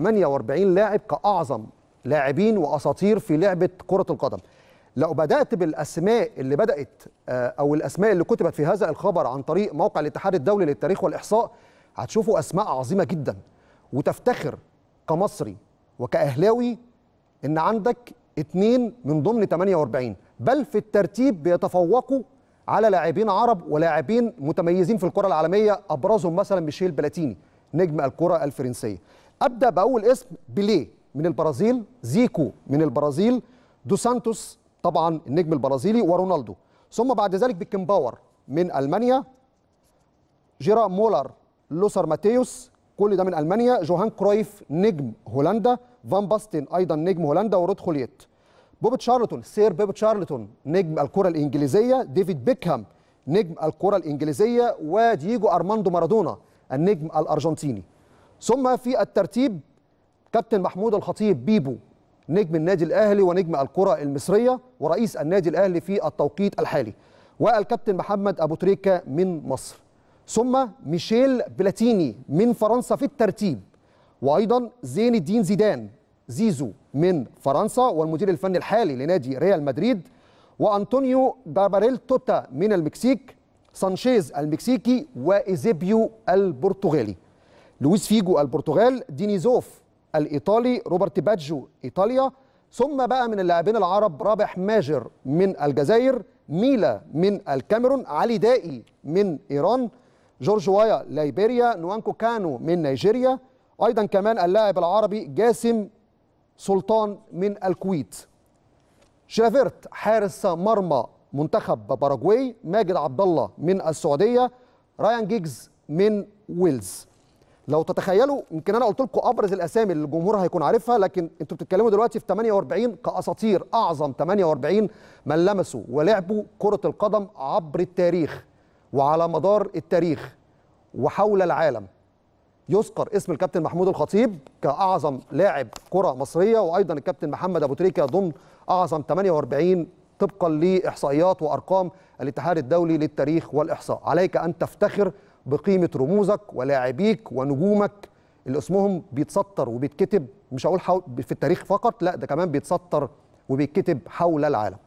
48 لاعب كأعظم لاعبين وأساطير في لعبة كرة القدم لو بدأت بالأسماء اللي بدأت آه، أو الأسماء اللي كتبت في هذا الخبر عن طريق موقع الاتحاد الدولي للتاريخ والإحصاء هتشوفوا أسماء عظيمة جدا وتفتخر كمصري وكأهلاوي إن عندك اثنين من ضمن 48 بل في الترتيب بيتفوقوا على لاعبين عرب ولاعبين متميزين في الكرة العالمية أبرزهم مثلا ميشيل بلاتيني نجم الكرة الفرنسية ابدا باول اسم بيليه من البرازيل زيكو من البرازيل دو سانتوس طبعا النجم البرازيلي ورونالدو ثم بعد ذلك بيكنباور من المانيا جيرا مولر لوسر ماتيوس كل ده من المانيا جوهان كرويف نجم هولندا فان باستن ايضا نجم هولندا ورود خوليت بوب تشارلتون سير بوب تشارلتون نجم الكره الانجليزيه ديفيد بيكهام نجم الكره الانجليزيه ودييجو ارماندو مارادونا النجم الارجنتيني ثم في الترتيب كابتن محمود الخطيب بيبو نجم النادي الاهلي ونجم الكره المصريه ورئيس النادي الاهلي في التوقيت الحالي والكابتن محمد ابو تريكه من مصر ثم ميشيل بلاتيني من فرنسا في الترتيب وايضا زين الدين زيدان زيزو من فرنسا والمدير الفني الحالي لنادي ريال مدريد وانطونيو جاباريل توتا من المكسيك سانشيز المكسيكي وايزيبيو البرتغالي لويس فيجو البرتغال دينيزوف الايطالي روبرت باجو ايطاليا ثم بقى من اللاعبين العرب رابح ماجر من الجزائر ميلا من الكاميرون علي دائي من ايران جورج وايا ليبيريا نوانكو كانو من نيجيريا ايضا كمان اللاعب العربي جاسم سلطان من الكويت شافيرت حارس مرمى منتخب باراجواي ماجد عبد الله من السعوديه رايان جيجز من ويلز لو تتخيلوا يمكن انا قلت لكم ابرز الاسامي اللي الجمهور هيكون عارفها لكن انتوا بتتكلموا دلوقتي في 48 كاساطير اعظم 48 من لمسوا ولعبوا كره القدم عبر التاريخ وعلى مدار التاريخ وحول العالم يذكر اسم الكابتن محمود الخطيب كاعظم لاعب كره مصريه وايضا الكابتن محمد ابو تريكه ضمن اعظم 48 طبقا لاحصائيات وارقام الاتحاد الدولي للتاريخ والاحصاء عليك ان تفتخر بقيمه رموزك ولاعبيك ونجومك اللي اسمهم بيتسطر وبيتكتب مش هقول في التاريخ فقط لا ده كمان بيتسطر وبيتكتب حول العالم